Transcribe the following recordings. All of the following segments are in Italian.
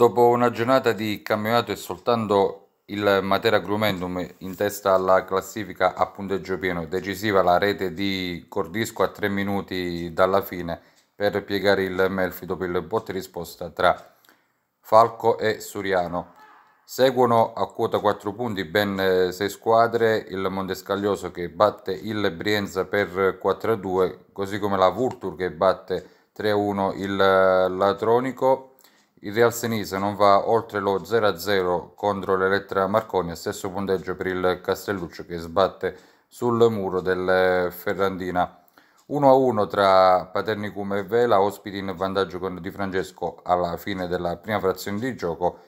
Dopo una giornata di campionato e soltanto il Matera Grumentum in testa alla classifica a punteggio pieno, decisiva la rete di Cordisco a tre minuti dalla fine per piegare il Melfi dopo il botte risposta tra Falco e Suriano. Seguono a quota 4 punti ben 6 squadre, il Montescaglioso che batte il Brienza per 4-2, così come la Vultur che batte 3-1 il Latronico il Real Senise non va oltre lo 0-0 contro l'Elettra Marconi, stesso punteggio per il Castelluccio che sbatte sul muro del Ferrandina. 1-1 tra Paternicum e Vela, ospiti in vantaggio con Di Francesco alla fine della prima frazione di gioco,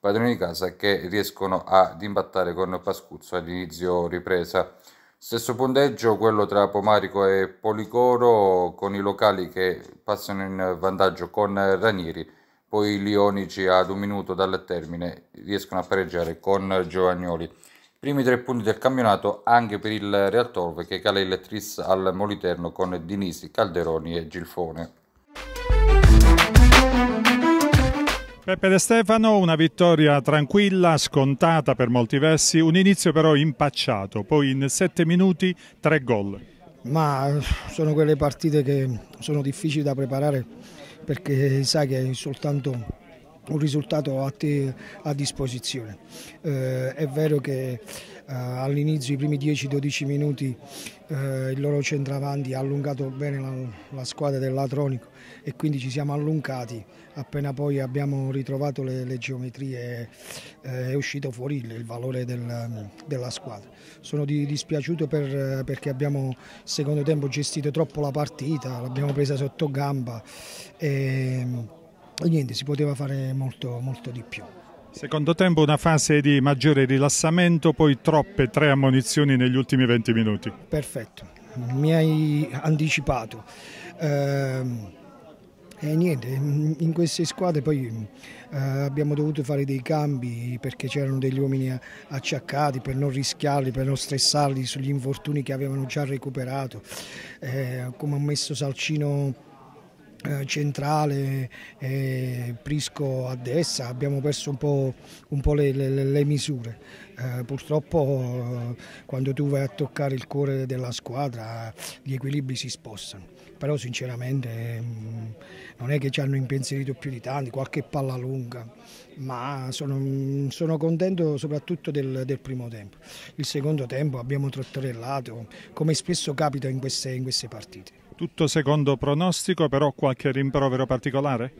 padroni di casa che riescono ad imbattare con Pascuzzo all'inizio ripresa. Stesso punteggio quello tra Pomarico e Policoro con i locali che passano in vantaggio con Ranieri poi gli ionici ad un minuto dal termine riescono a pareggiare con Giovagnoli. Primi tre punti del campionato anche per il Real Torve che cala il tris al Moliterno con Dinisi, Calderoni e Gilfone. Peppe De Stefano, una vittoria tranquilla, scontata per molti versi, un inizio però impacciato, poi in sette minuti tre gol. Ma sono quelle partite che sono difficili da preparare perché sa che è soltanto un risultato a, te, a disposizione. Eh, è vero che eh, all'inizio, i primi 10-12 minuti, eh, il loro centravanti ha allungato bene la, la, squadra dell'Atronico e quindi ci siamo allungati. Appena poi abbiamo ritrovato le, le geometrie eh, è uscito fuori il, il valore del, della squadra. Sono di, dispiaciuto per, perché abbiamo secondo tempo gestito troppo la partita, l'abbiamo presa sotto gamba. E, niente, si poteva fare molto, molto di più. Secondo tempo una fase di maggiore rilassamento, poi troppe tre ammonizioni negli ultimi 20 minuti. Perfetto, mi hai anticipato. Ehm, e niente, in queste squadre poi eh, abbiamo dovuto fare dei cambi perché c'erano degli uomini acciaccati per non rischiarli, per non stressarli sugli infortuni che avevano già recuperato. Eh, come ha messo Salcino eh, centrale, e eh, Prisco a destra, abbiamo perso un po', un po le, le, le, misure. Eh, purtroppo eh, quando tu vai a toccare il cuore della squadra gli equilibri si spostano, però sinceramente mm, non è che ci hanno impensierito più di tanti, qualche palla lunga, ma sono, sono contento soprattutto del, del, primo tempo. Il secondo tempo abbiamo trottorellato, come spesso capita in queste, in queste partite. Tutto secondo pronostico, però qualche rimprovero particolare?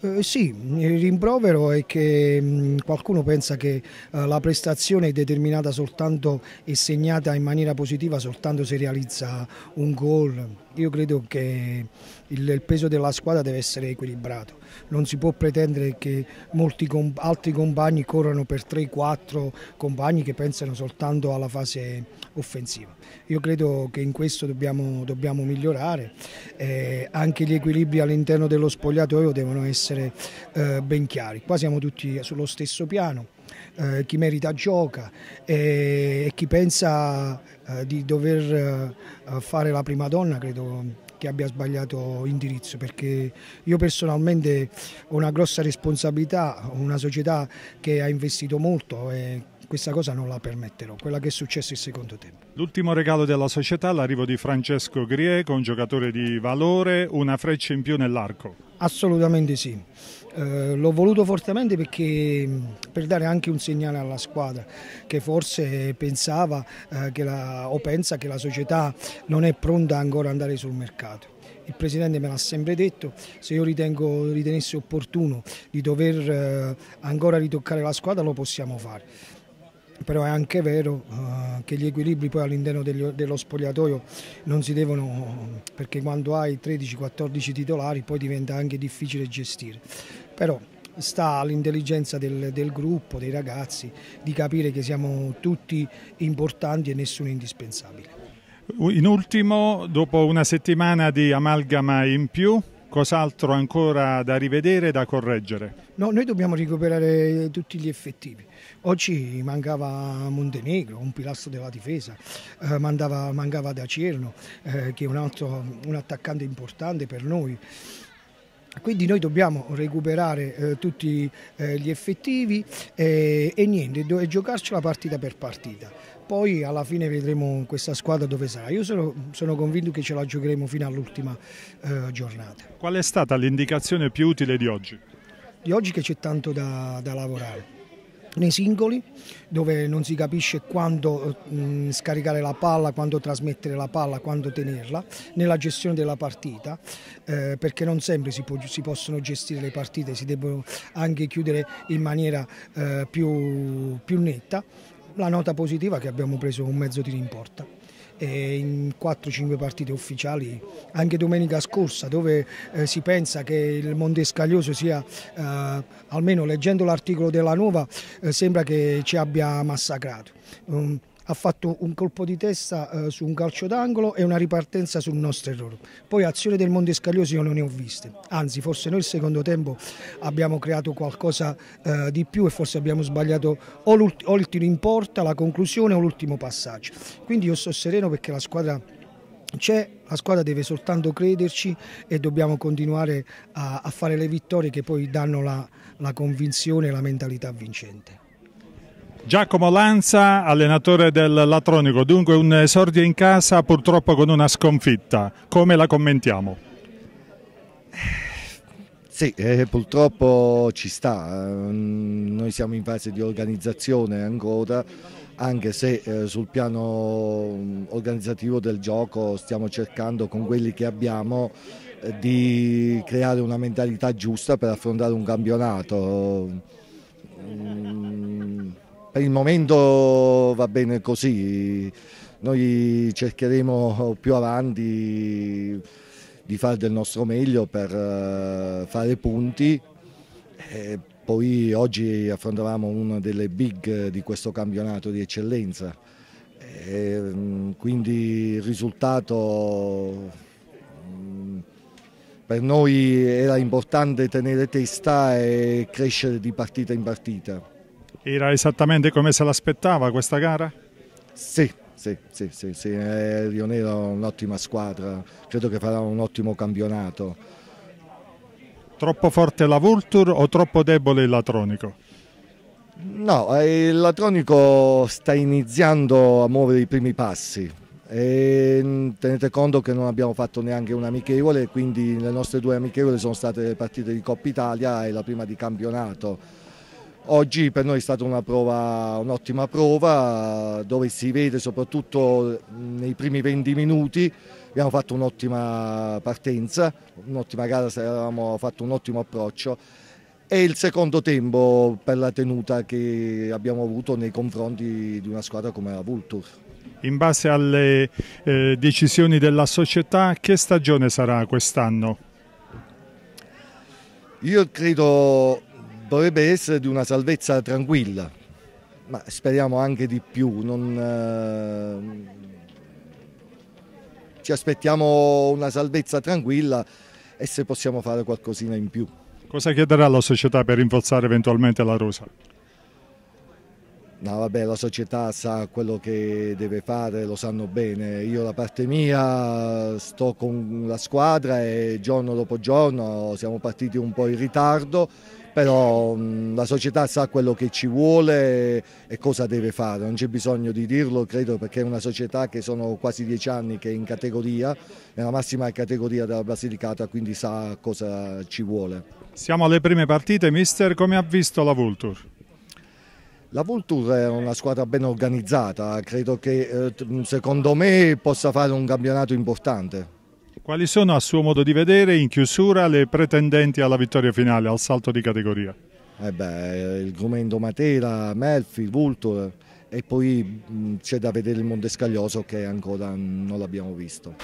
Eh, sì, il rimprovero è che mh, mm, qualcuno pensa che eh, la prestazione è determinata soltanto e segnata in maniera positiva soltanto se realizza un gol, io credo che il, peso della squadra deve essere equilibrato, non si può pretendere che molti com altri compagni corrano per 3-4 compagni che pensano soltanto alla fase offensiva. Io credo che in questo dobbiamo, dobbiamo migliorare, eh, anche gli equilibri all'interno dello spogliatoio devono essere eh, ben chiari. Qua siamo tutti sullo stesso piano eh, chi merita gioca e, e chi pensa eh, di dover eh, fare la prima donna credo che abbia sbagliato indirizzo perché io personalmente ho una grossa responsabilità, una società che ha investito molto e questa cosa non la permetterò, quella che è successa il secondo tempo. L'ultimo regalo della società è l'arrivo di Francesco Grieco, un giocatore di valore, una freccia in più nell'arco. Assolutamente sì, eh, l'ho voluto fortemente perché per dare anche un segnale alla squadra che forse pensava eh, che la, o pensa che la società non è pronta ancora ad andare sul mercato il Presidente me l'ha sempre detto, se io ritengo, ritenessi opportuno di dover eh, ancora ritoccare la squadra lo possiamo fare però è anche vero uh, che gli equilibri poi all'interno dello spogliatoio non si devono, perché quando hai 13-14 titolari poi diventa anche difficile gestire. Però sta all'intelligenza del, del, gruppo, dei ragazzi, di capire che siamo tutti importanti e nessuno indispensabile. In ultimo, dopo una settimana di amalgama in più, Cos'altro ancora da rivedere, da correggere? No, noi dobbiamo recuperare tutti gli effettivi. Oggi mancava Montenegro, un pilastro della difesa, eh, mancava, mancava Dacierno, eh, che è un, altro, un attaccante importante per noi. Quindi noi dobbiamo recuperare eh, tutti eh, gli effettivi eh, e niente, e giocarci la partita per partita poi alla fine vedremo questa squadra dove sarà. Io sono, sono convinto che ce la giocheremo fino all'ultima eh, giornata. Qual è stata l'indicazione più utile di oggi? Di oggi che c'è tanto da, da lavorare nei singoli dove non si capisce quando mh, mm, scaricare la palla, quando trasmettere la palla, quando tenerla, nella gestione della partita, eh, perché non sempre si, può, si, possono gestire le partite, si debbono anche chiudere in maniera eh, più, più, netta la nota positiva è che abbiamo preso un mezzo tiro in porta e in 4-5 partite ufficiali anche domenica scorsa dove eh, si pensa che il Montescaglioso sia eh, almeno leggendo l'articolo della Nuova eh, sembra che ci abbia massacrato. Um, ha fatto un colpo di testa eh, su un calcio d'angolo e una ripartenza sul nostro errore. Poi azioni del Montescagliosi io non ne ho viste, anzi forse noi il secondo tempo abbiamo creato qualcosa eh, di più e forse abbiamo sbagliato o, o il tiro in porta, la conclusione o l'ultimo passaggio. Quindi io sto sereno perché la squadra c'è, la squadra deve soltanto crederci e dobbiamo continuare a, a fare le vittorie che poi danno la, la convinzione e la mentalità vincente. Giacomo Lanza, allenatore del Latronico, dunque un esordio in casa purtroppo con una sconfitta, come la commentiamo? Sì, eh, purtroppo ci sta, mm, noi siamo in fase di organizzazione ancora, anche se eh, sul piano mm, organizzativo del gioco stiamo cercando con quelli che abbiamo eh, di creare una mentalità giusta per affrontare un campionato. Mm, per eh, il momento va bene così, noi cercheremo più avanti di fare del nostro meglio per eh, fare punti. E poi oggi affrontavamo una delle big di questo campionato di eccellenza, e mm, quindi il risultato mm, per noi era importante tenere testa e crescere di partita in partita. Era esattamente come se l'aspettava questa gara? Sì, sì, sì, sì, sì. Rionero eh, è un'ottima squadra, credo che farà un ottimo campionato. Troppo forte la Vultur o troppo debole il Latronico? No, eh, il Latronico sta iniziando a muovere i primi passi. E mm, tenete conto che non abbiamo fatto neanche un amichevole, quindi le nostre due amichevole sono state le partite di Coppa Italia e la prima di campionato Oggi per noi è stata un'ottima prova dove si vede soprattutto nei primi 20 minuti abbiamo fatto un'ottima partenza, un'ottima gara, abbiamo fatto un ottimo approccio e il secondo tempo per la tenuta che abbiamo avuto nei confronti di una squadra come la Vultur. In base alle eh, decisioni della società, che stagione sarà quest'anno? Io credo dovrebbe essere di una salvezza tranquilla, ma speriamo anche di più. Non, eh, ci aspettiamo una salvezza tranquilla e se possiamo fare qualcosina in più. Cosa chiederà la società per rinforzare eventualmente la rosa? No, vabbè, la società sa quello che deve fare, lo sanno bene. Io da parte mia sto con la squadra e giorno dopo giorno siamo partiti un po' in ritardo, però mm, la società sa quello che ci vuole e cosa deve fare, non c'è bisogno di dirlo credo perché è una società che sono quasi dieci anni che è in categoria, è la massima categoria della Basilicata quindi sa cosa ci vuole. Siamo alle prime partite, mister, come ha visto la Vulture? La Vulture è una squadra ben organizzata, credo che eh, secondo me possa fare un campionato importante. Quali sono a suo modo di vedere in chiusura le pretendenti alla vittoria finale, al salto di categoria? Eh beh, il Grumendo Matera, Melfi, Vultor e poi mm, c'è da vedere il Montescaglioso che ancora non l'abbiamo visto.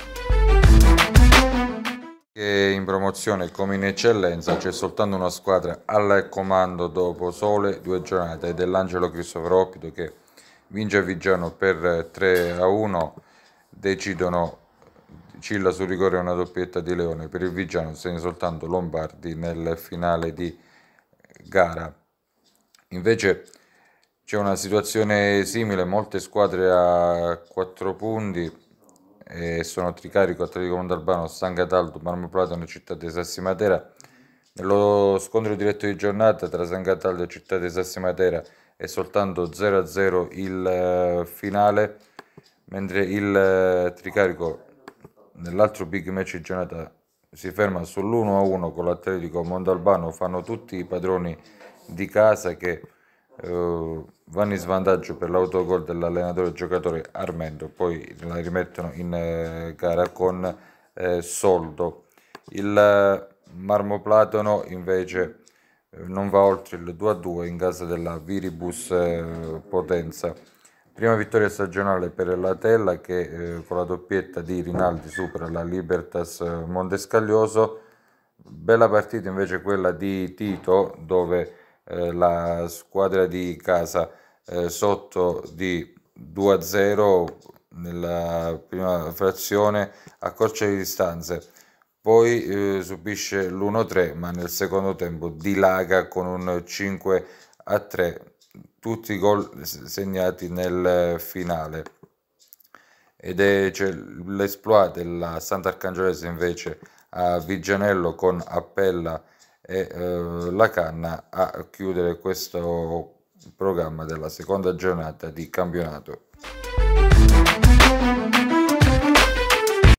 In promozione come in eccellenza c'è soltanto una squadra al comando dopo sole due giornate ed è l'Angelo Cristoforo che vince a Viggiano per 3 a 1 decidono Cilla sul rigore una doppietta di Leone, per il Viggiano segna soltanto Lombardi nel finale di gara. Invece c'è una situazione simile, molte squadre a 4 punti e eh, sono Tricarico, Atletico Mondalbano, San Cataldo, Marmo e Città di Sassi Matera. Nello scontro diretto di giornata tra San Cataldo e Città di Sassi Matera è soltanto 0-0 il eh, finale, mentre il eh, Tricarico nell'altro big match di giornata si ferma sull'1-1 con l'Atletico Mondalbano, fanno tutti i padroni di casa che eh, vanno in svantaggio per l'autogol dell'allenatore e giocatore Armendo, poi la rimettono in eh, gara con eh, Soldo. Il Marmo Marmoplatono invece eh, non va oltre il 2-2 in casa della Viribus eh, Potenza. Prima vittoria stagionale per la Tella che eh, con la doppietta di Rinaldi supera la Libertas eh, Montescaglioso. Bella partita invece quella di Tito dove eh, la squadra di casa eh, sotto di 2-0 nella prima frazione accorcia le distanze. Poi eh, subisce l'1-3 ma nel secondo tempo dilaga con un 5-3 tutti i gol segnati nel finale. Ed è cioè, l'esploit della Sant'Arcangelese invece a Vigianello con Appella e eh, La Canna a chiudere questo programma della seconda giornata di campionato.